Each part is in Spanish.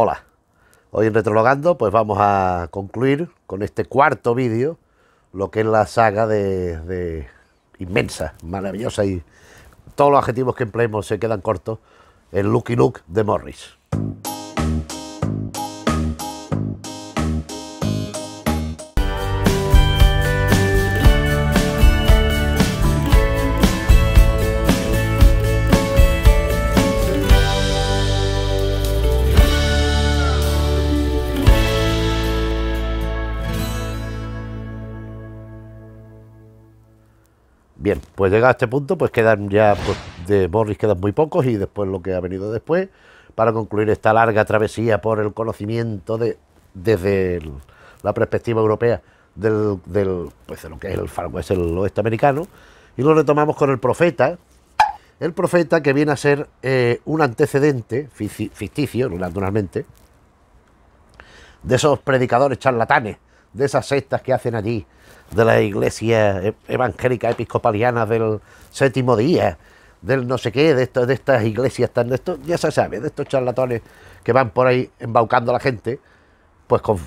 Hola, hoy en Retrologando pues vamos a concluir con este cuarto vídeo lo que es la saga de, inmensa, maravillosa y todos los adjetivos que empleemos se quedan cortos, el Lucky look de Morris. Bien, pues llega a este punto, pues quedan ya pues, de Morris quedan muy pocos y después lo que ha venido después para concluir esta larga travesía por el conocimiento desde la perspectiva europea del, del, pues de lo que es el el oeste americano, y lo retomamos con el profeta, el profeta que viene a ser eh, un antecedente ficticio, naturalmente, de esos predicadores charlatanes, de esas sectas que hacen allí de las iglesias e-, evangélicas episcopalianas del séptimo día, del no sé qué, de, de estas iglesias tan esto, ya se sabe, de estos charlatones que van por ahí embaucando a la gente, pues con,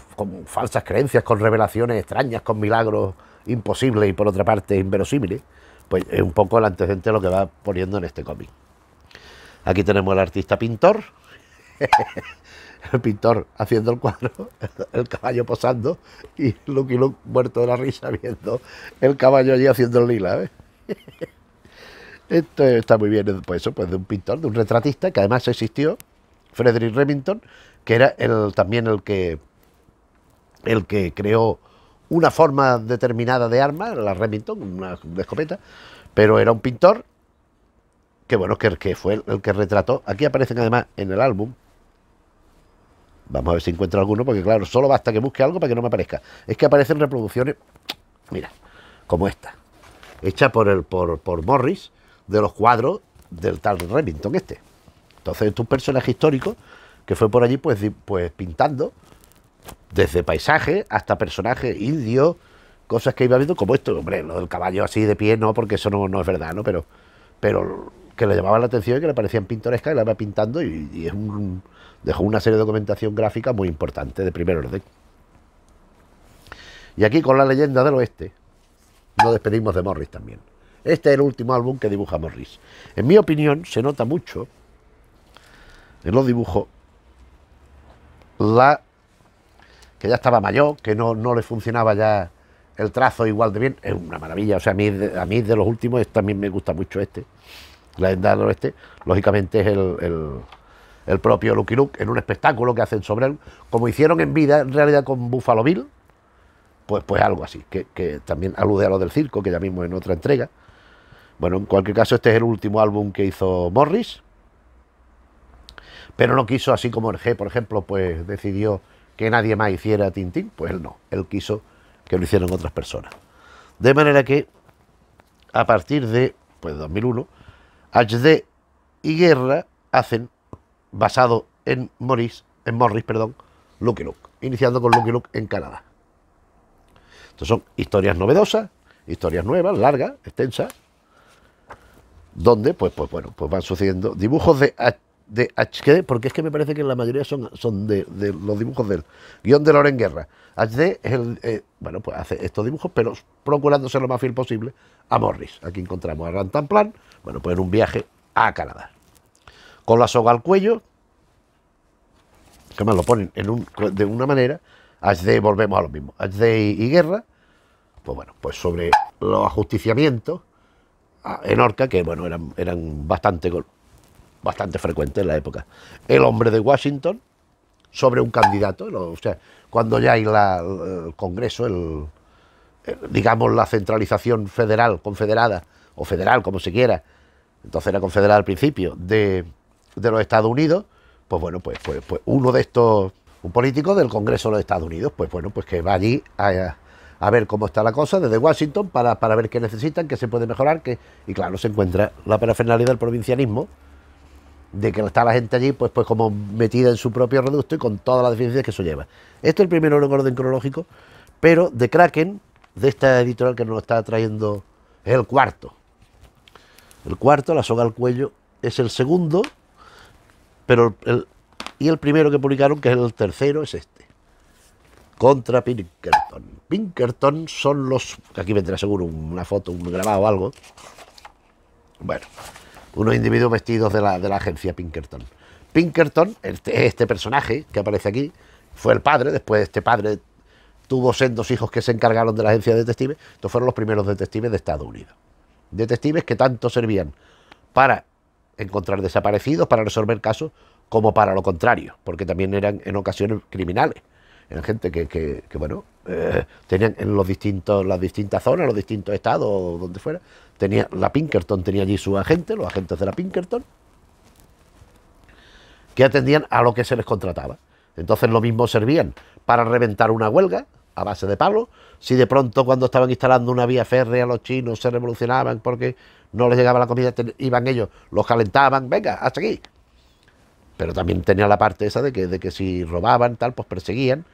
falsas creencias, con revelaciones extrañas, con milagros imposibles y por otra parte inverosímiles, pues es un poco el antecedente de lo que va poniendo en este cómic. Aquí tenemos al artista pintor el pintor haciendo el cuadro, el caballo posando y Lucky Luke muerto de la risa viendo el caballo allí haciendo el lila. ¿eh? Esto está muy bien, pues eso, pues de un pintor, de un retratista que además existió, Frederick Remington, que era el, también el que, el que creó una forma determinada de arma, la Remington, una, escopeta, pero era un pintor que bueno, que, fue el que retrató. Aquí aparecen además en el álbum Vamos a ver si encuentro alguno, porque claro, solo basta que busque algo para que no me aparezca. Es que aparecen reproducciones, mira, como esta, hecha por, el, por, Morris, de los cuadros del tal Remington este. Entonces, es un personaje histórico que fue por allí pues, pues, pintando desde paisaje hasta personajes indios, cosas que iba viendo, como esto, hombre, lo del caballo así de pie, no, porque eso no, no es verdad, ¿no? Pero, pero que le llamaban la atención y que le parecían pintoresca y la va pintando y, es un, dejó una serie de documentación gráfica muy importante de primer orden. Y aquí con la leyenda del oeste nos despedimos de Morris también. Este es el último álbum que dibuja Morris. En mi opinión se nota mucho en los dibujos la que ya estaba mayor, que no, no le funcionaba ya el trazo igual de bien. Es una maravilla, o sea, mí, a mí de los últimos también me gusta mucho este. La leyenda del Oeste, lógicamente es el, propio Lucky Luke en un espectáculo que hacen sobre él, como hicieron en vida, en realidad con Buffalo Bill, pues, pues algo así, que, también alude a lo del circo, que ya mismo en otra entrega. Bueno, en cualquier caso, este es el último álbum que hizo Morris, pero no quiso, así como el G, por ejemplo, pues decidió que nadie más hiciera Tintín, pues él no, él quiso que lo hicieran otras personas. De manera que, a partir de pues, 2001, HD y Guerra hacen, basado en Morris, en Morris, perdón, Lucky Luke, iniciando con Lucky Luke en Canadá. Entonces son historias novedosas, historias nuevas, largas, extensas, donde pues, pues bueno, pues van sucediendo dibujos de de HD, porque es que me parece que la mayoría son, son de, los dibujos del guión de Loren Guerra. HD el, eh, bueno, pues hace estos dibujos, pero procurándose lo más fiel posible a Morris. Aquí encontramos a Rantanplan, bueno, pues en un viaje a Canadá. Con la soga al cuello, que más lo ponen en de una manera, HD volvemos a lo mismo. HD y, Guerra, pues bueno, pues sobre los ajusticiamientos en Orca, que bueno, eran, eran bastante bastante frecuente en la época. El hombre de Washington sobre un candidato, o sea, cuando ya hay el Congreso, el, digamos la centralización federal, confederada, o federal, como se quiera, entonces era confederada al principio, de, los Estados Unidos, pues bueno, pues, pues, pues, uno de estos, un político del Congreso de los Estados Unidos, pues bueno, pues que va allí a, a ver cómo está la cosa desde Washington para, para ver qué necesitan, qué se puede mejorar, que, y claro, se encuentra la parafernalidad del provincialismo de que está la gente allí, pues, pues como metida en su propio reducto y con todas las deficiencias que eso lleva. Esto es el primero en orden cronológico, pero de Kraken, de esta editorial que nos está trayendo, es el cuarto. El cuarto, La soga al cuello, es el segundo, pero el, y el primero que publicaron, que es el tercero, es este. Contra Pinkerton. Pinkerton son los... Aquí vendrá seguro una foto, un grabado o algo. Bueno, unos individuos vestidos de la, de la agencia Pinkerton. Pinkerton, este, este, personaje que aparece aquí, fue el padre, después este padre tuvo sendos hijos que se encargaron de la agencia de detectives, estos fueron los primeros detectives de Estados Unidos. Detectives que tanto servían para encontrar desaparecidos, para resolver casos, como para lo contrario, porque también eran en ocasiones criminales eran gente que, bueno, eh, tenían en los distintos, las distintas zonas, los distintos estados, o donde fuera, tenía, la Pinkerton tenía allí su agente, los agentes de la Pinkerton, que atendían a lo que se les contrataba. Entonces lo mismo servían para reventar una huelga a base de palos, si de pronto cuando estaban instalando una vía férrea los chinos se revolucionaban porque no les llegaba la comida, iban ellos, los calentaban, venga, hasta aquí. Pero también tenía la parte esa de que, de que si robaban, tal, pues perseguían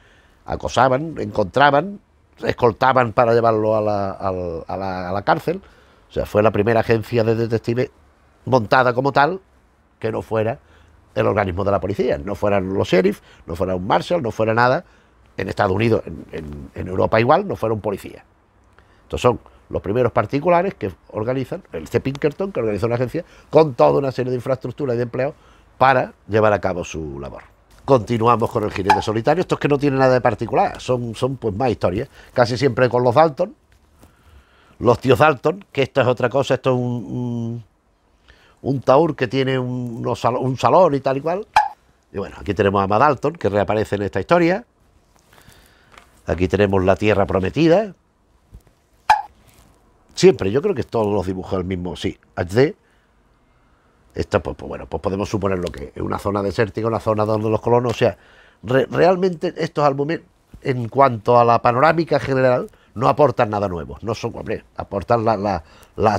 acosaban, encontraban, escoltaban para llevarlo a la, a, cárcel. O sea, fue la primera agencia de detectives montada como tal que no fuera el organismo de la policía, no fueran los sheriff, no fuera un marshal, no fuera nada. En Estados Unidos, en, Europa igual, no fuera un policía. Estos son los primeros particulares que organizan, el C. Pinkerton, que organizó una agencia con toda una serie de infraestructuras y de empleos para llevar a cabo su labor. Continuamos con el jinete solitario. es que no tiene nada de particular, son, son pues más historias. Casi siempre con los Dalton. Los tíos Dalton, que esto es otra cosa, esto es un, un, taur que tiene un, salón y tal y cual. Y bueno, aquí tenemos a Madalton, que reaparece en esta historia. Aquí tenemos la tierra prometida. Siempre, yo creo que todos los dibujos el mismo, sí. HD esto, pues, pues, bueno, pues podemos suponer lo que es una zona desértica, una zona donde los colonos, o sea, realmente estos álbumes, en cuanto a la panorámica general, no aportan nada nuevo, no son, hombre, aportan la,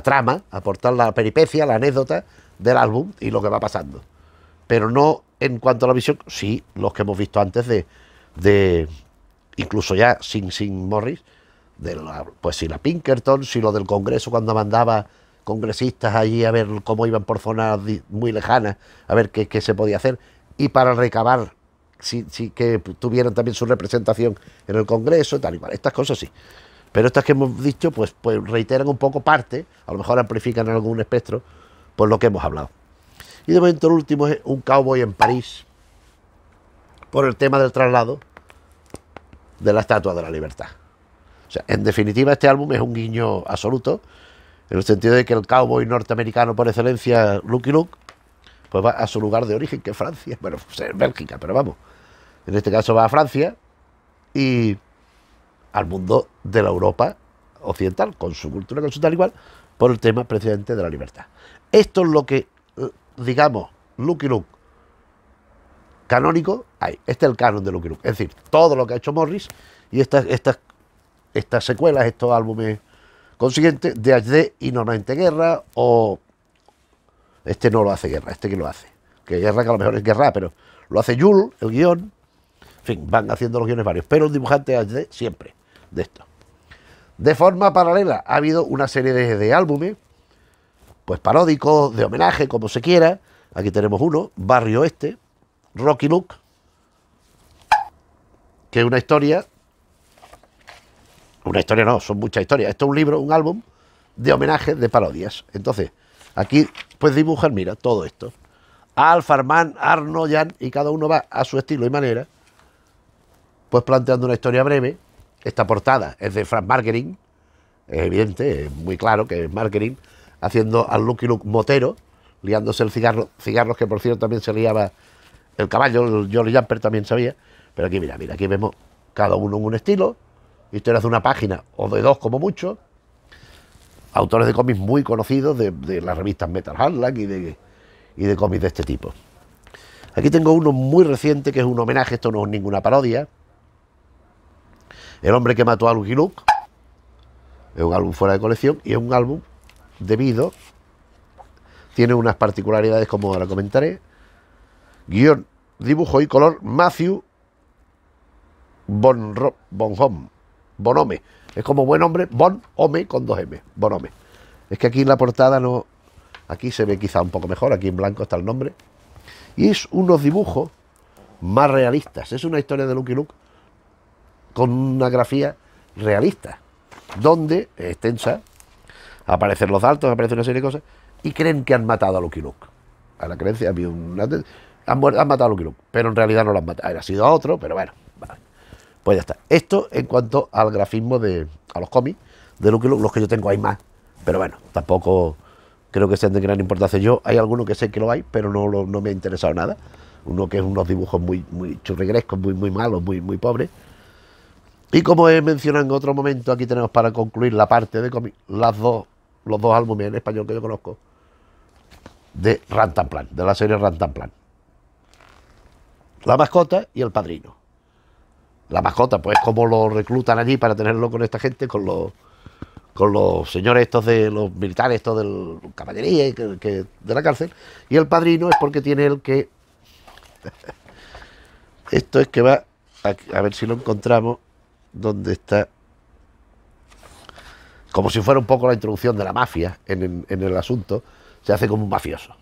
trama, aportan la peripecia, la anécdota del álbum y lo que va pasando. Pero no en cuanto a la visión, sí, los que hemos visto antes de, de incluso ya sin, sin Morris, de pues si la Pinkerton, si lo del Congreso cuando mandaba congresistas allí a ver cómo iban por zonas muy lejanas, a ver qué, se podía hacer, y para recabar sí, que tuvieran también su representación en el Congreso, tal y cual. Estas cosas sí. Pero estas que hemos dicho, pues, pues reiteran un poco parte, a lo mejor amplifican algún espectro, por lo que hemos hablado. Y de momento el último es un cowboy en París, por el tema del traslado de la Estatua de la Libertad. O sea, en definitiva este álbum es un guiño absoluto en el sentido de que el cowboy norteamericano por excelencia, Lucky Luke, pues va a su lugar de origen, que es Francia. Bueno, pues es Bélgica, pero vamos. En este caso va a Francia y al mundo de la Europa occidental, con su cultura, con su tal igual, por el tema precedente de la libertad. Esto es lo que, eh, digamos, Lucky Luke canónico hay. Este es el canon de Lucky Luke. Es decir, todo lo que ha hecho Morris y estas, estas, estas secuelas, estos álbumes consiguiente, de HD y normalmente guerra, o este no lo hace guerra, este que lo hace. Que guerra que a lo mejor es guerra, pero lo hace Yul, el guión. En fin, van haciendo los guiones varios, pero el dibujante HD siempre de esto. De forma paralela, ha habido una serie de, de álbumes, pues paródicos, de homenaje, como se quiera. Aquí tenemos uno, Barrio Este, Rocky Luke, que es una historia una historia no, son muchas historias. Esto es un libro, un álbum de homenajes de parodias. Entonces, aquí pues dibujar, mira, todo esto. Alf, Armand, Arno, Jan, y cada uno va a su estilo y manera, pues planteando una historia breve. Esta portada es de Frank Margerin... es evidente, es muy claro que es Marketing, haciendo al Lucky Luke motero, liándose el cigarro, cigarros que por cierto también se liaba el caballo, el Jolly Jumper también sabía. Pero aquí, mira, mira, aquí vemos cada uno en un estilo, historias de una página o de dos como mucho, autores de cómics muy conocidos de, las revistas Metal Harlan y de, de cómics de este tipo. Aquí tengo uno muy reciente que es un homenaje, esto no es ninguna parodia. El hombre que mató a Lucky Luke. Es un álbum fuera de colección y es un álbum debido. Tiene unas particularidades como ahora comentaré. Guión, dibujo y color Matthew Bonhomme Bonome. Es como buen hombre, Bon con dos M, Bonome. Es que aquí en la portada no. Aquí se ve quizá un poco mejor, aquí en blanco está el nombre. Y es unos dibujos más realistas. Es una historia de Lucky Luke con una grafía realista, donde, extensa, aparecen los altos, aparecen una serie de cosas, y creen que han matado a Lucky Luke. A la creencia, han, matado a Lucky Luke, pero en realidad no lo han matado. Ha sido a otro, pero bueno. Pues ya está. Esto en cuanto al grafismo de a los cómics de los que yo tengo hay más. Pero bueno, tampoco creo que sean de gran importancia. Yo hay alguno que sé que lo hay, pero no, no me ha interesado nada. Uno que es unos dibujos muy, muy churrigrescos, muy, muy malos, muy, muy pobres. Y como he mencionado en otro momento, aquí tenemos para concluir la parte de cómics las dos, los dos álbumes en español que yo conozco de Rantanplan, de la serie Rantanplan. La mascota y el padrino la mascota, pues como lo reclutan allí para tenerlo con esta gente, con los con los señores estos de los militares estos del caballería que, de la cárcel y el padrino es porque tiene el que esto es que va a, ver si lo encontramos donde está como si fuera un poco la introducción de la mafia en, el asunto se hace como un mafioso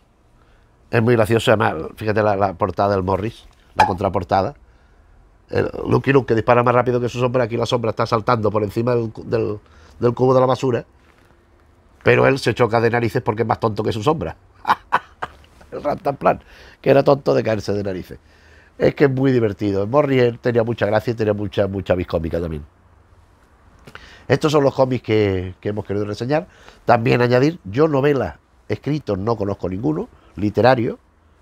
es muy gracioso además fíjate la portada del Morris la contraportada Lucky eh, Luke que dispara más rápido que su sombra, aquí la sombra está saltando por encima del, cubo de la basura, pero él se choca de narices porque es más tonto que su sombra. el plan que era tonto de caerse de narices. Es que es muy divertido. Morrier tenía mucha gracia y tenía mucha, mucha biscómica también. Estos son los cómics que, que, hemos querido reseñar. También añadir, yo novelas escritos no conozco ninguno, literario,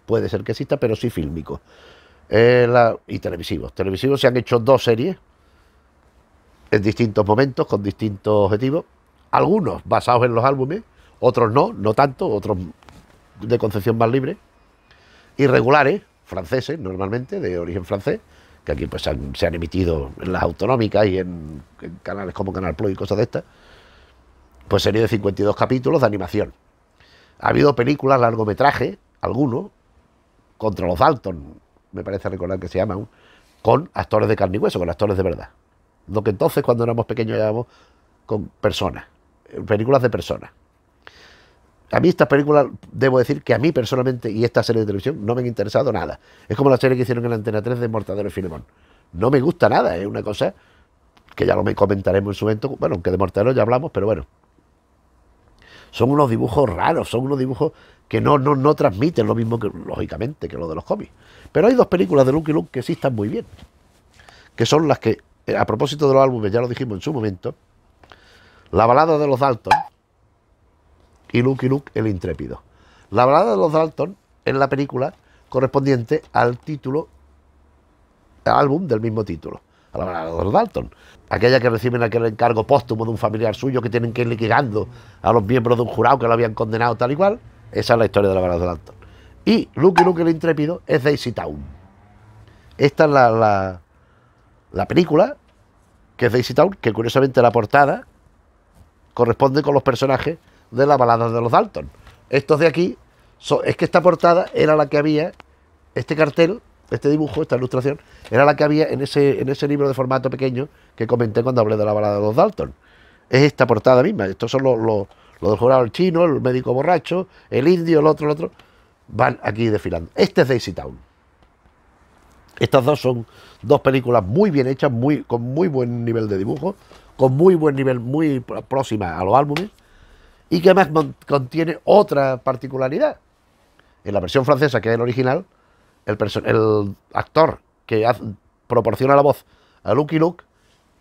puede ser que exista, pero sí fílmico. Eh, y televisivos. Televisivos se han hecho dos series en distintos momentos, con distintos objetivos. Algunos basados en los álbumes, otros no, no tanto, otros de concepción más libre. Irregulares, franceses normalmente, de origen francés, que aquí pues se han emitido en las autonómicas y en, canales como Canal Plus y cosas de estas. Pues serie de 52 capítulos de animación. Ha habido películas, largometrajes, algunos, contra los Dalton, me parece recordar que se llama con actores de carne y hueso, con actores de verdad. Lo que entonces cuando éramos pequeños llevábamos con personas, eh, películas de personas. A mí estas películas, debo decir que a mí personalmente y esta serie de televisión no me han interesado nada. Es como la serie que hicieron en la Antena 3 de Mortadelo y Filemón. No me gusta nada, es una cosa que ya lo comentaremos en su momento. Bueno, aunque de Mortadelo ya hablamos, pero bueno, son unos dibujos raros, son unos dibujos que no, no, transmiten lo mismo, que, lógicamente, que lo de los cómics. Pero hay dos películas de Lucky Luke que sí están muy bien, que son las que, eh, a propósito de los álbumes, ya lo dijimos en su momento, La balada de los Dalton y y Luke el intrépido. La balada de los Dalton es la película correspondiente al título, al álbum del mismo título la balada de los Dalton. Aquella que reciben aquel encargo póstumo de un familiar suyo que tienen que ir liquidando a los miembros de un jurado que lo habían condenado tal y cual. Esa es la historia de la balada de Dalton. Y Luke y Luke el Intrépido es Daisy Town. Esta es la, la, película que es Daisy Town, que curiosamente la portada corresponde con los personajes de la balada de los Dalton. Estos de aquí, es que esta portada era la que había, este cartel este dibujo, esta ilustración, era la que había en ese, en ese libro de formato pequeño que comenté cuando hablé de la balada de los Dalton. Es esta portada misma. Estos son los, del jurado chino, el médico borracho, el indio, el otro, el otro. Van aquí desfilando. Este es Daisy Town. Estas dos son dos películas muy bien hechas, muy, con muy buen nivel de dibujo, con muy buen nivel, muy próxima a los álbumes, y que además contiene otra particularidad. En la versión francesa, que es el original, el, actor que proporciona la voz a Lucky Luke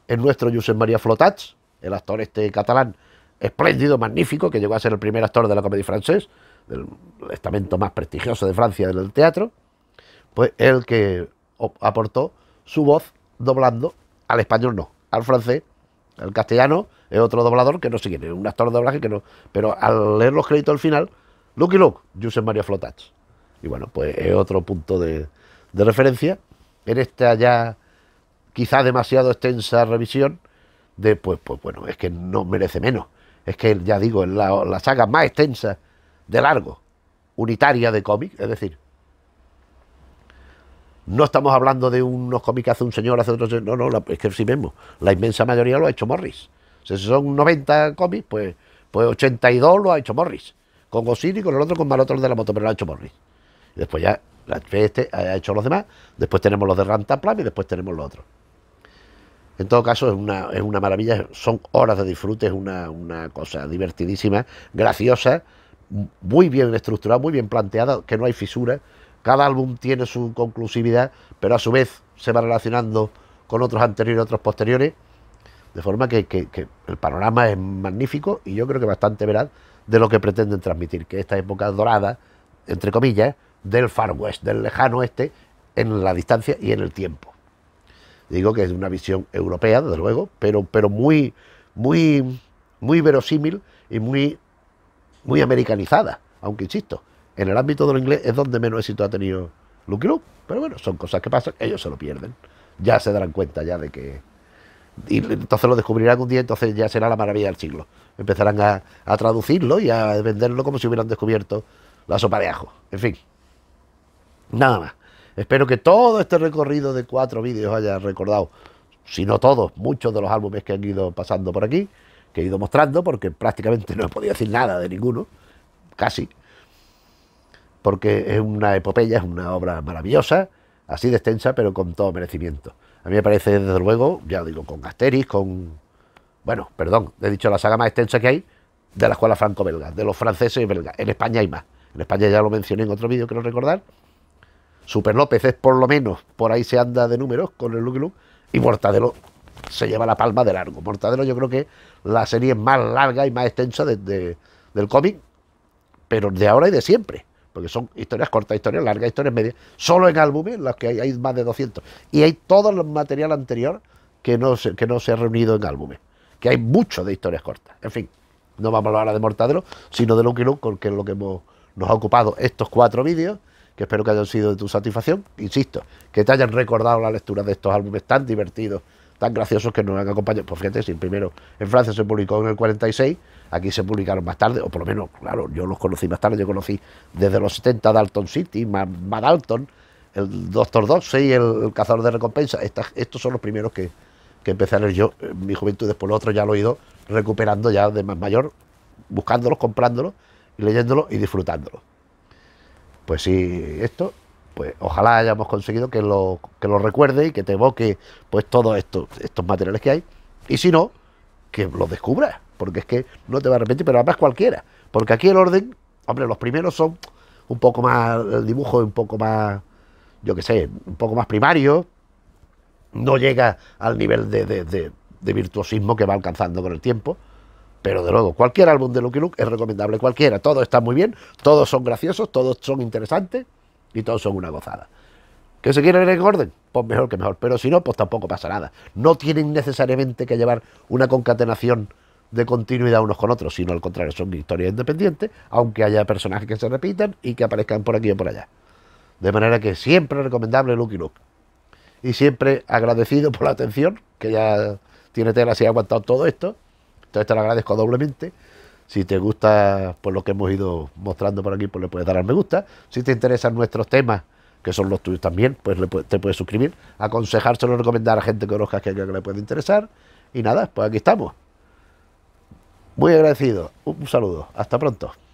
es nuestro Josep María Flotats, el actor este catalán espléndido, magnífico, que llegó a ser el primer actor de la comedia francés, del estamento más prestigioso de Francia del teatro, pues el que aportó su voz doblando al español no, al francés, al castellano es otro doblador que no se quiere, es, un actor de doblaje que no, pero al leer los créditos al final, Lucky Luke, Josep María Flotats. Y bueno, pues es otro punto de, referencia en esta ya quizá demasiado extensa revisión de, pues, pues bueno, es que no merece menos. Es que ya digo, es la, saga más extensa de largo, unitaria de cómic, es decir, no estamos hablando de unos cómics que hace un señor, hace otro señor. No, no, es que sí mismo, La inmensa mayoría lo ha hecho Morris. Si son 90 cómics, pues, pues 82 lo ha hecho Morris. Con y con el otro, con Malotro de la moto, pero lo ha hecho Morris. Después ya este ha hecho los demás, después tenemos los de rantaplan y después tenemos los otros. En todo caso, es una, maravilla, son horas de disfrute, es una, cosa divertidísima, graciosa, muy bien estructurada, muy bien planteada, que no hay fisuras. Cada álbum tiene su conclusividad, pero a su vez se va relacionando con otros anteriores, y otros posteriores, de forma que, el panorama es magnífico y yo creo que bastante veraz de lo que pretenden transmitir, que esta época dorada, entre comillas, del Far West, del lejano oeste, en la distancia y en el tiempo. Digo que es una visión europea, desde luego, pero, pero muy, muy, muy verosímil y muy, muy americanizada, aunque insisto, en el ámbito del inglés es donde menos éxito ha tenido Lucky Luke, pero bueno, son cosas que pasan, ellos se lo pierden, ya se darán cuenta ya de que... Y entonces lo descubrirán un día, entonces ya será la maravilla del siglo. Empezarán a, a traducirlo y a venderlo como si hubieran descubierto la sopa de ajo. En fin, Nada más. Espero que todo este recorrido de cuatro vídeos haya recordado, si no todos, muchos de los álbumes que han ido pasando por aquí, que he ido mostrando, porque prácticamente no he podido decir nada de ninguno, casi, porque es una epopeya, es una obra maravillosa, así de extensa, pero con todo merecimiento. A mí me parece, desde luego, ya lo digo, con Asterix, con... Bueno, perdón, he dicho la saga más extensa que hay de la escuela franco-belga, de los franceses y belgas. En España hay más. En España ya lo mencioné en otro vídeo, que lo recordar. Super López es por lo menos, por ahí se anda de números con el Lucky Luke. Y Mortadelo se lleva la palma de largo. Mortadelo yo creo que la serie más larga y más extensa del cómic, pero de ahora y de siempre. Porque son historias cortas, historias largas, historias medias. Solo en álbumes, las que hay, más de 200. Y hay todo el material anterior que no se, que no se ha reunido en álbumes. Que hay mucho de historias cortas. En fin, no vamos a hablar de Mortadelo, sino de Lucky Luke, que es lo que hemos, nos ha ocupado estos cuatro vídeos que espero que hayan sido de tu satisfacción. Insisto, que te hayan recordado la lectura de estos álbumes tan divertidos, tan graciosos que nos han acompañado. Pues fíjate, si primero en Francia se publicó en el 46, aquí se publicaron más tarde, o por lo menos, claro, yo los conocí más tarde, yo conocí desde los 70 Dalton City, Mad, Dalton, el Doctor dossi el, Cazador de Recompensa. estos son los primeros que, que empecé a leer yo en mi juventud, después los otros ya lo he ido recuperando ya de más mayor, buscándolos, comprándolos leyéndolos y disfrutándolos. Pues sí, esto, pues ojalá hayamos conseguido que lo, que lo recuerde y que te evoque pues todos estos, estos materiales que hay. Y si no, que los descubras, porque es que no te va a arrepentir, pero además cualquiera. Porque aquí el orden, hombre, los primeros son un poco más, el dibujo es un poco más, yo qué sé, un poco más primario, no llega al nivel de virtuosismo que va alcanzando con el tiempo. Pero de nuevo, cualquier álbum de Lucky Luke es recomendable, cualquiera. Todos están muy bien, todos son graciosos, todos son interesantes y todos son una gozada. ¿Qué se quiere en orden? Pues mejor que mejor. Pero si no, pues tampoco pasa nada. No tienen necesariamente que llevar una concatenación de continuidad unos con otros, sino al contrario, son historias independientes, aunque haya personajes que se repitan y que aparezcan por aquí o por allá. De manera que siempre recomendable Lucky Luke. Y siempre agradecido por la atención, que ya tiene tela si ha aguantado todo esto. Entonces te lo agradezco doblemente. Si te gusta por lo que hemos ido mostrando por aquí, pues le puedes dar al me gusta. Si te interesan nuestros temas, que son los tuyos también, pues te puedes suscribir. Aconsejárselo, recomendar a gente que conozcas que, que le puede interesar. Y nada, pues aquí estamos. Muy agradecido. Un saludo. Hasta pronto.